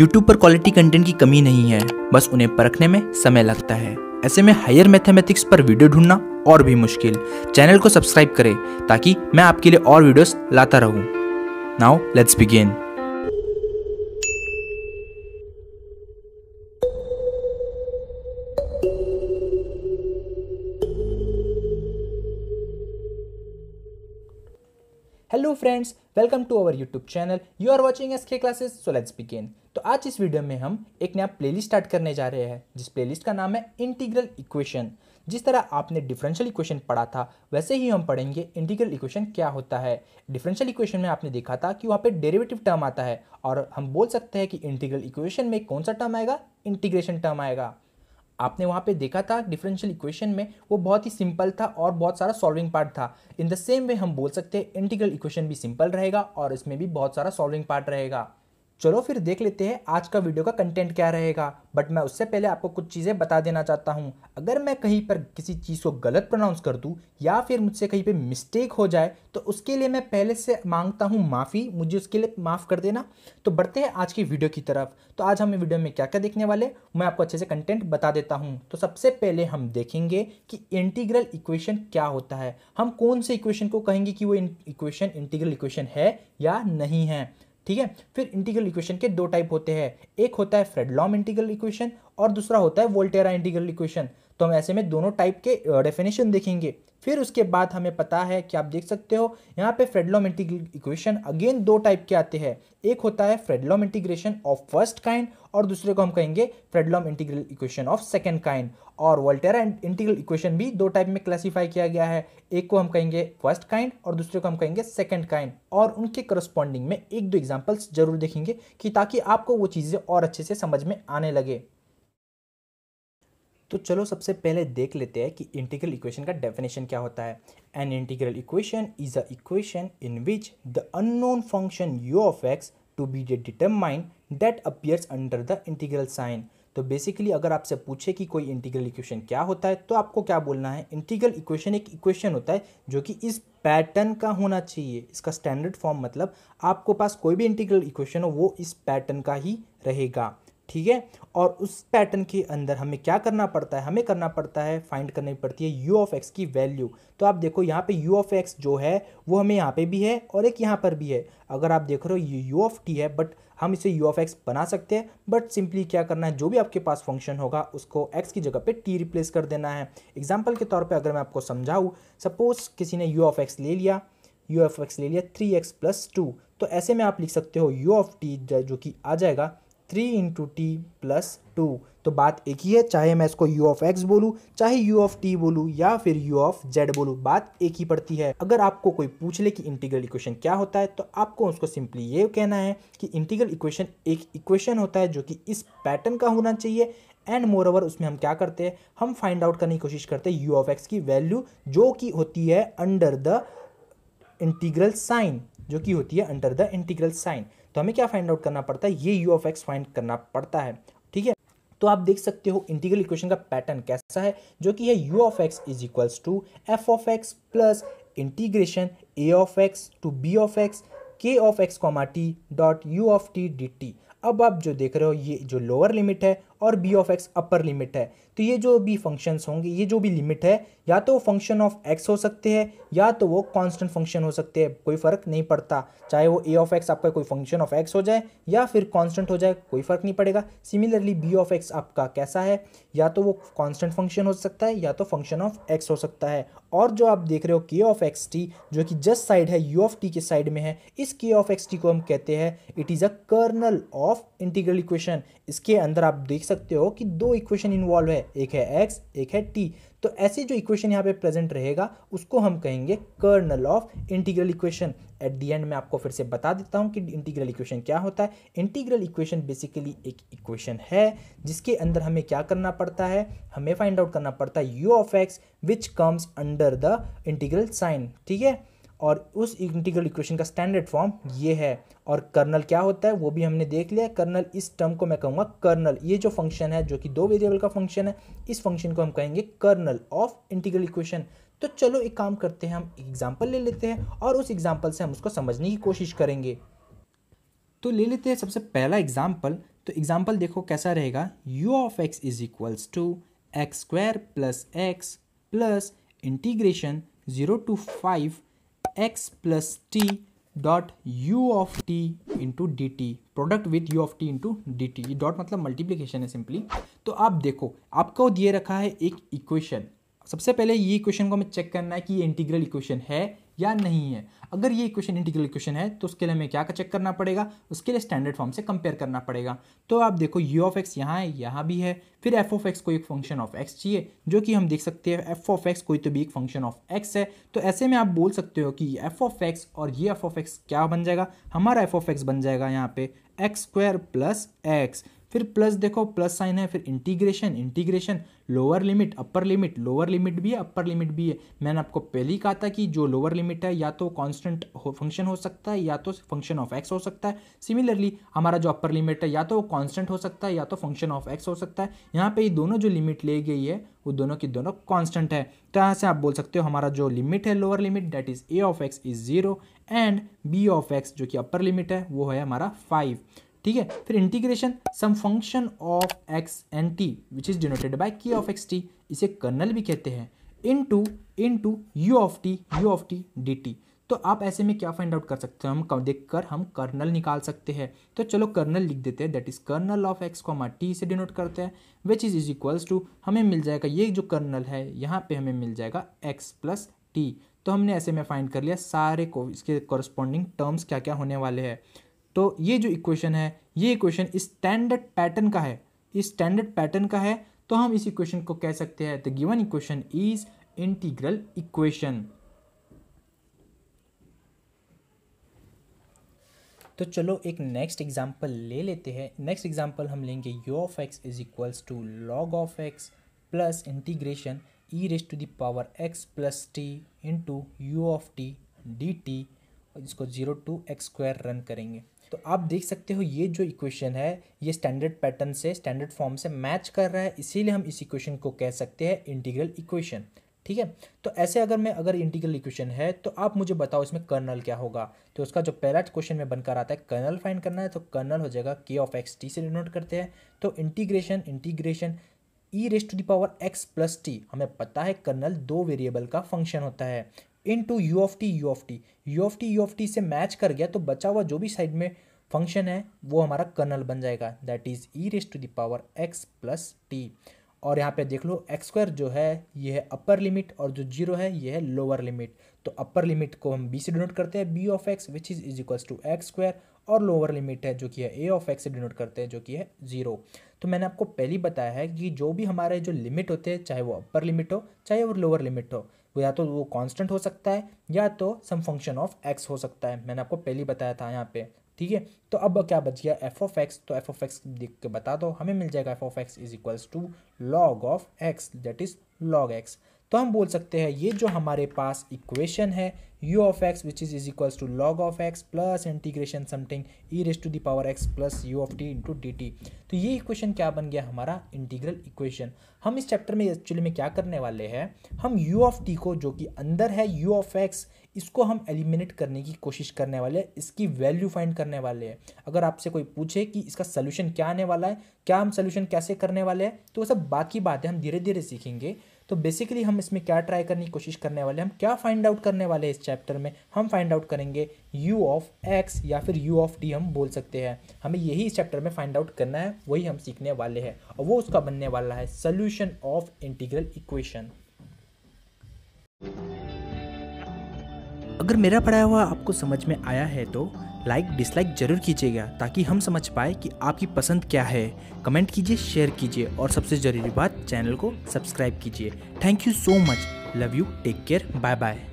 YouTube पर quality content की कमी नहीं है बस उन्हें परखने में समय लगता है ऐसे में हायर मैथमेटिक्स पर वीडियो ढूंढना और भी मुश्किल चैनल को सब्सक्राइब करें ताकि मैं आपके लिए और वीडियोस लाता रहूं। Now let's begin friends welcome to our YouTube channel you are watching S K classes, so let's begin तो आज इस वीडियो में हम एक नया प्लेलिस्ट स्टार्ट करने जा रहे हैं जिस प्लेलिस्ट का नाम है इंटीग्रल इक्वेशन जिस तरह आपने डिफरेंशियल इक्वेशन पढ़ा था वैसे ही हम पढ़ेंगे इंटीग्रल इक्वेशन क्या होता है डिफरेंशियल इक्वेशन में आपने देखा था कि वहाँ पे डेरिवेटिव टर्म आता है और हम बोल सकते हैं कि इंटीग्रल इक्वेशन में कौन सा टर्म आएगा इंटीग्रेशन टर्म आएगा आपने वहाँ पे देखा था डिफरेंशियल इक्वेशन में वो बहुत ही सिंपल था और बहुत सारा सॉल्विंग पार्ट था इन द सेम वे हम बोल सकते हैं इंटीग्रल इक्वेशन भी सिंपल रहेगा और इसमें भी बहुत सारा सॉल्विंग पार्ट रहेगा चलो फिर देख लेते हैं आज का वीडियो का कंटेंट क्या रहेगा बट मैं उससे पहले आपको कुछ चीज़ें बता देना चाहता हूँ अगर मैं कहीं पर किसी चीज़ को गलत प्रोनाउंस कर दूँ या फिर मुझसे कहीं पे मिस्टेक हो जाए तो उसके लिए मैं पहले से मांगता हूँ माफ़ी मुझे उसके लिए माफ़ कर देना तो बढ़ते हैं आज की वीडियो की तरफ तो आज हम वीडियो में क्या क्या देखने वाले मैं आपको अच्छे से कंटेंट बता देता हूँ तो सबसे पहले हम देखेंगे कि इंटीग्रल इक्वेशन क्या होता है हम कौन से इक्वेशन को कहेंगे कि वो इक्वेशन इंटीग्रल इक्वेशन है या नहीं है ठीक है फिर इंटीग्रल इक्वेशन के दो टाइप होते हैं एक होता है फ्रेडलॉम इंटीग्रल इक्वेशन और दूसरा होता है वोल्टेरा इंटीग्रल इक्वेशन तो हम ऐसे में दोनों टाइप के डेफिनेशन देखेंगे फिर उसके बाद हमें पता है कि आप देख सकते हो यहाँ पे फ्रेडलॉम इंटीग्रल इक्वेशन अगेन दो टाइप के आते हैं एक होता है Fredholm integration of first kind और दूसरे को हम कहेंगे Fredholm integral equation of second kind और वोल्टेरा इंटीग्रल इक्वेशन भी दो टाइप में क्लासीफाई किया गया है एक को हम कहेंगे फर्स्ट काइंड और दूसरे को हम कहेंगे सेकेंड काइंड और उनके करस्पॉन्डिंग में एक दो एग्जाम्पल्स जरूर देखेंगे कि ताकि आपको वो चीज़ें और अच्छे से समझ में आने लगे तो चलो सबसे पहले देख लेते हैं कि इंटीग्रल इक्वेशन का डेफिनेशन क्या होता है an integral equation is a equation in which the unknown function u of x to be determined that appears under the integral sign तो बेसिकली अगर आपसे पूछे कि कोई इंटीग्रल इक्वेशन क्या होता है तो आपको क्या बोलना है इंटीग्रल इक्वेशन एक इक्वेशन होता है जो कि इस पैटर्न का होना चाहिए इसका स्टैंडर्ड फॉर्म मतलब आपको पास कोई भी इंटीग्रल इक्वेशन हो वो इस पैटर्न का ही रहेगा ठीक है और उस पैटर्न के अंदर हमें क्या करना पड़ता है हमें करना पड़ता है फाइंड करनी पड़ती है यू ऑफ एक्स की वैल्यू तो आप देखो यहाँ पे यू ऑफ एक्स जो है वो हमें यहाँ पे भी है और एक यहाँ पर भी है अगर आप देख रहे हो ये यू ऑफ टी है बट हम इसे यू ऑफ एक्स बना सकते हैं बट सिंपली क्या करना है जो भी आपके पास फंक्शन होगा उसको एक्स की जगह पर टी रिप्लेस कर देना है एग्जाम्पल के तौर पर अगर मैं आपको समझाऊँ सपोज़ किसी ने यू ऑफ एक्स ले लिया यू ऑफ एक्स ले लिया थ्री एक्स प्लस टू तो ऐसे में आप लिख सकते हो यू ऑफ टी जो कि आ जाएगा three into t plus two तो बात एक ही है चाहे मैं इसको यू ऑफ एक्स बोलूँ चाहे यू ऑफ टी बोलूँ या फिर यू ऑफ जेड बोलूँ बात एक ही पड़ती है अगर आपको कोई पूछ ले कि इंटीग्रल इक्वेशन क्या होता है तो आपको उसको सिंपली ये कहना है कि इंटीग्रल इक्वेशन एक इक्वेशन होता है जो कि इस पैटर्न का होना चाहिए एंड मोर ओवर उसमें हम क्या करते हैं हम फाइंड आउट करने की कोशिश करते हैं यू ऑफ एक्स की वैल्यू जो कि होती है अंडर द इंटीग्रल साइन जो कि होती है अंडर द इंटीग्रल साइन तो हमें क्या फाइंड आउट करना पड़ता है ये यू ऑफ एक्स फाइंड करना पड़ता है ठीक है तो आप देख सकते हो इंटीग्रल इक्वेशन का पैटर्न कैसा है जो कि है u of x is equals to f of x plus integration a of x to b of x k of x comma t dot u of t d t अब आप जो देख रहे हो ये जो लोअर लिमिट है और b of x upper limit है तो ये जो भी फंक्शंस होंगे ये जो भी लिमिट है या तो फंक्शन ऑफ एक्स हो सकते हैं या तो वो कांस्टेंट फंक्शन हो सकते हैं कोई फ़र्क नहीं पड़ता चाहे वो ए ऑफ एक्स आपका कोई फंक्शन ऑफ एक्स हो जाए या फिर कांस्टेंट हो जाए कोई फ़र्क नहीं पड़ेगा सिमिलरली बी ऑफ एक्स आपका कैसा है या तो वो कांस्टेंट फंक्शन हो सकता है या तो फंक्शन ऑफ एक्स हो सकता है और जो आप देख रहे हो के ऑफ एक्स टी जो कि जस्ट साइड है यू ऑफ टी के साइड में है इस के ऑफ एक्स टी को हम कहते हैं it is a kernel of integral equation इसके अंदर आप देख सकते हो कि दो इक्वेशन इन्वॉल्व है एक है एक्स एक है टी तो ऐसे जो इक्वेशन यहाँ पे प्रेजेंट रहेगा उसको हम कहेंगे kernel of integral equation at the end मैं आपको फिर से बता देता हूँ कि इंटीग्रल इक्वेशन क्या होता है इंटीग्रल इक्वेशन बेसिकली एक इक्वेशन है जिसके अंदर हमें क्या करना पड़ता है हमें फाइंड आउट करना पड़ता है u of x which comes under the integral sign ठीक है और उस इंटीग्रल इक्वेशन का स्टैंडर्ड फॉर्म ये है और कर्नल क्या होता है वो भी हमने देख लिया कर्नल इस टर्म को मैं कहूँगा कर्नल ये जो फंक्शन है जो कि दो वेरिएबल का फंक्शन है इस फंक्शन को हम कहेंगे कर्नल ऑफ इंटीग्रल इक्वेशन तो चलो एक काम करते हैं हम एग्जाम्पल ले लेते हैं और उस एग्जाम्पल से हम उसको समझने की कोशिश करेंगे तो ले लेते हैं सबसे पहला एग्जाम्पल तो एग्जाम्पल देखो कैसा रहेगा u of x is equals to x square plus x plus integration zero to five x plus t dot u of t into d t product with u of t into d t dot मतलब multiplication है simply तो आप देखो आपको दिए रखा है एक इक्वेशन सबसे पहले ये इक्वेशन को हमें चेक करना है कि ये इंटीग्रल इक्वेशन है या नहीं है अगर ये इक्वेशन इंटीग्रल इक्वेशन है तो उसके लिए हमें क्या चेक करना पड़ेगा उसके लिए स्टैंडर्ड फॉर्म से कंपेयर करना पड़ेगा तो आप देखो यू ऑफ एक्स यहाँ है यहाँ भी है फिर एफ ऑफ एक्स को एक फंक्शन ऑफ एक्स चाहिए जो कि हम देख सकते हैं एफ ऑफ एक्स कोई तो भी एक फंक्शन ऑफ एक्स है तो ऐसे में आप बोल सकते हो कि एफ ऑफ एक्स और ये एफ ऑफ एक्स क्या बन जाएगा हमारा एफ ऑफ एक्स बन जाएगा यहाँ पे एक्स स्क्वायर प्लस एक्स फिर प्लस देखो प्लस साइन है फिर integration integration lower limit upper limit lower limit भी है अपर लिमिट भी है मैंने आपको पहले ही कहा था कि जो लोअर लिमिट है या तो कॉन्स्टेंट फंक्शन हो सकता है या तो फंक्शन ऑफ एक्स हो सकता है सिमिलरली हमारा जो अपर लिमिट है या तो वो कॉन्स्टेंट हो सकता है या तो फंक्शन ऑफ एक्स हो सकता है यहाँ पर ये दोनों जो लिमिट ले गई है वो दोनों की दोनों कॉन्स्टेंट है तो यहाँ से आप बोल सकते हो हमारा जो लिमिट है lower limit that is a of x is zero and b of x जो कि अपर लिमिट है वो है हमारा फाइव ठीक है फिर integration some function of x and t which is denoted by k of x t इसे कर्नल भी कहते हैं into into u of t u of t d t तो आप ऐसे में क्या फाइंड आउट कर सकते हैं हम देख कर हम कर्नल निकाल सकते हैं तो चलो कर्नल लिख देते हैं that is kernel of x comma t इसे डिनोट करते हैं which is is equals to हमें मिल जाएगा ये जो कर्नल है यहाँ पे हमें मिल जाएगा एक्स प्लस टी तो हमने ऐसे में फाइंड कर लिया सारे को इसके कॉरस्पॉन्डिंग टर्म्स क्या क्या होने वाले हैं तो ये जो इक्वेशन है ये इक्वेशन स्टैंडर्ड पैटर्न का है स्टैंडर्ड पैटर्न का है तो हम इस इक्वेशन को कह सकते हैं the given equation is integral equation तो चलो एक नेक्स्ट एग्जाम्पल ले लेते हैं नेक्स्ट एग्जाम्पल हम लेंगे u of x is equals to log of x plus integration e raise to the power x plus t into u of t d t इसको zero to x square run करेंगे तो आप देख सकते हो ये जो इक्वेशन है ये स्टैंडर्ड पैटर्न से स्टैंडर्ड फॉर्म से मैच कर रहा है इसीलिए हम इस इक्वेशन को कह सकते हैं इंटीग्रल इक्वेशन ठीक है तो ऐसे अगर मैं अगर इंटीग्रल इक्वेशन है तो आप मुझे बताओ इसमें कर्नल क्या होगा तो उसका जो पहला क्वेश्चन में बनकर आता है कर्नल फाइंड करना है तो कर्नल हो जाएगा के ऑफ एक्स टी से डिनोट करते हैं तो integration integration e raised to the power x plus t हमें पता है कर्नल दो वेरिएबल का फंक्शन होता है into u of t u of t u of t u of t से मैच कर गया तो बचा हुआ जो भी साइड में फंक्शन है वो हमारा कर्नल बन जाएगा that is e raise to the power x plus t और यहाँ पे देख लो एक्स स्क्वायर जो है ये है अपर लिमिट और जो जीरो है ये है लोअर लिमिट तो अपर लिमिट को हम बी से डिनोट करते हैं b of x which is is to x square और लोअर लिमिट है जो कि है ए ऑफ एक्स से डिनोट करते हैं जो कि है जीरो तो मैंने आपको पहले बताया है कि जो भी हमारे जो लिमिट होते हैं चाहे वो अपर लिमिट हो चाहे वो लोअर लिमिट हो वो या तो वो कांस्टेंट हो सकता है या तो सम फंक्शन ऑफ एक्स हो सकता है मैंने आपको पहले बताया था यहाँ पे ठीक है तो अब क्या बच गया एफ ऑफ एक्स तो एफ ऑफ एक्स देख के बता दो हमें मिल जाएगा f of x is equals to log of x that is log x तो हम बोल सकते हैं ये जो हमारे पास इक्वेशन है u of x which is, is equals to log of x plus integration something e raise to the power x plus u of t into d t तो ये इक्वेशन क्या बन गया हमारा इंटीग्रल इक्वेशन हम इस चैप्टर में एक्चुअली में क्या करने वाले हैं हम u ऑफ टी को जो कि अंदर है u ऑफ एक्स इसको हम एलिमिनेट करने की कोशिश करने वाले हैं इसकी वैल्यू फाइंड करने वाले हैं अगर आपसे कोई पूछे कि इसका सोल्यूशन क्या आने वाला है क्या हम सोल्यूशन कैसे करने वाले हैं तो वो सब बाकी बातें हम धीरे धीरे सीखेंगे तो बेसिकली हम इसमें क्या ट्राई करने की कोशिश करने वाले हैं हम क्या फाइंड आउट करने वाले हैं इस चैप्टर में हम फाइंड आउट करेंगे यू ऑफ एक्स या फिर यू ऑफ डी हम बोल सकते हैं हमें यही इस चैप्टर में फाइंड आउट करना है वही हम सीखने वाले हैं और वो उसका बनने वाला है सोल्यूशन ऑफ इंटीग्रल इक्वेशन अगर मेरा पढ़ाया हुआ आपको समझ में आया है तो लाइक डिसलाइक जरूर कीजिएगा ताकि हम समझ पाए कि आपकी पसंद क्या है कमेंट कीजिए शेयर कीजिए और सबसे ज़रूरी बात चैनल को सब्सक्राइब कीजिए thank you so much love you take care bye bye